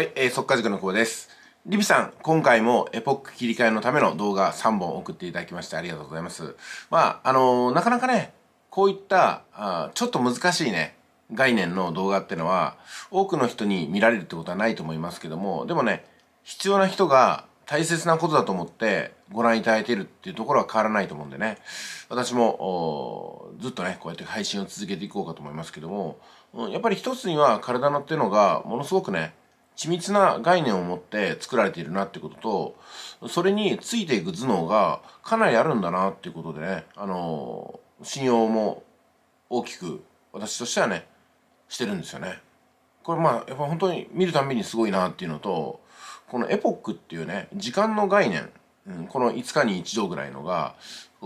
はい、えー、速稼塾の子です。リビさん、今回もエポック切り替えのための動画3本送っていただきましてありがとうございます。まあ、あのー、なかなかね、こういったあ、ちょっと難しいね、概念の動画ってのは、多くの人に見られるってことはないと思いますけども、でもね、必要な人が大切なことだと思ってご覧いただいているっていうところは変わらないと思うんでね、私もずっとね、こうやって配信を続けていこうかと思いますけども、うん、やっぱり一つには体のっていうのがものすごくね、緻密な概念を持って作られているなってことと、それについていく頭脳がかなりあるんだなっていうことでね、あのー、信用も大きく私としてはね、してるんですよね。これまあ、やっぱ本当に見るたびにすごいなっていうのと、このエポックっていうね、時間の概念、うん、この5日に1度ぐらいのが、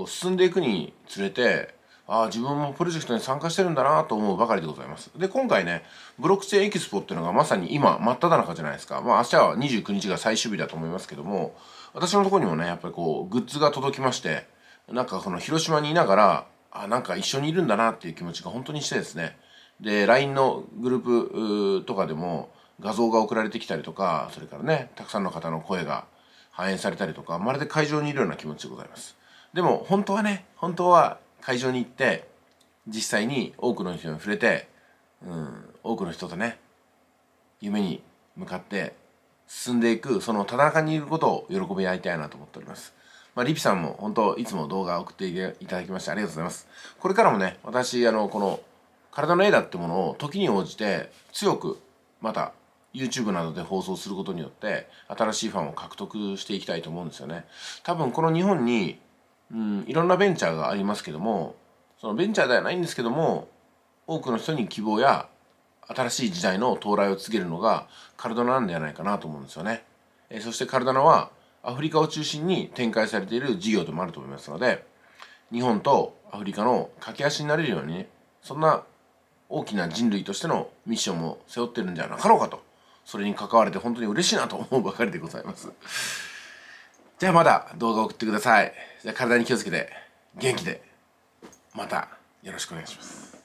進んでいくにつれて、ああ自分もプロジェクトに参加してるんだなと思うばかりでございます。で今回ねブロックチェーンエキスポっていうのがまさに今真っ只中じゃないですか。まあ明日は29日が最終日だと思いますけども私のとこにもねやっぱりこうグッズが届きましてなんかこの広島にいながらあなんか一緒にいるんだなっていう気持ちが本当にしてですねで LINE のグループとかでも画像が送られてきたりとかそれからねたくさんの方の声が反映されたりとかまるで会場にいるような気持ちでございます。でも本当はね本当は会場に行って実際に多くの人に触れて、うん、多くの人とね夢に向かって進んでいくその田中にいることを喜び合いたいなと思っております。まあ、リピさんも本当いつも動画を送っていただきましてありがとうございます。これからもね私あのこの体の絵だってものを時に応じて強くまた YouTube などで放送することによって新しいファンを獲得していきたいと思うんですよね。多分この日本にうん、いろんなベンチャーがありますけどもそのベンチャーではないんですけども多くの人に希望や新しい時代の到来を告げるのがカルドナなんではないかなと思うんですよね。えそしてカルドナはアフリカを中心に展開されている事業でもあると思いますので日本とアフリカの架け橋になれるようにねそんな大きな人類としてのミッションも背負ってるんじゃなかろうかとそれに関われて本当に嬉しいなと思うばかりでございます。じゃあまだ動画送ってください。じゃあ体に気をつけて、元気で、またよろしくお願いします。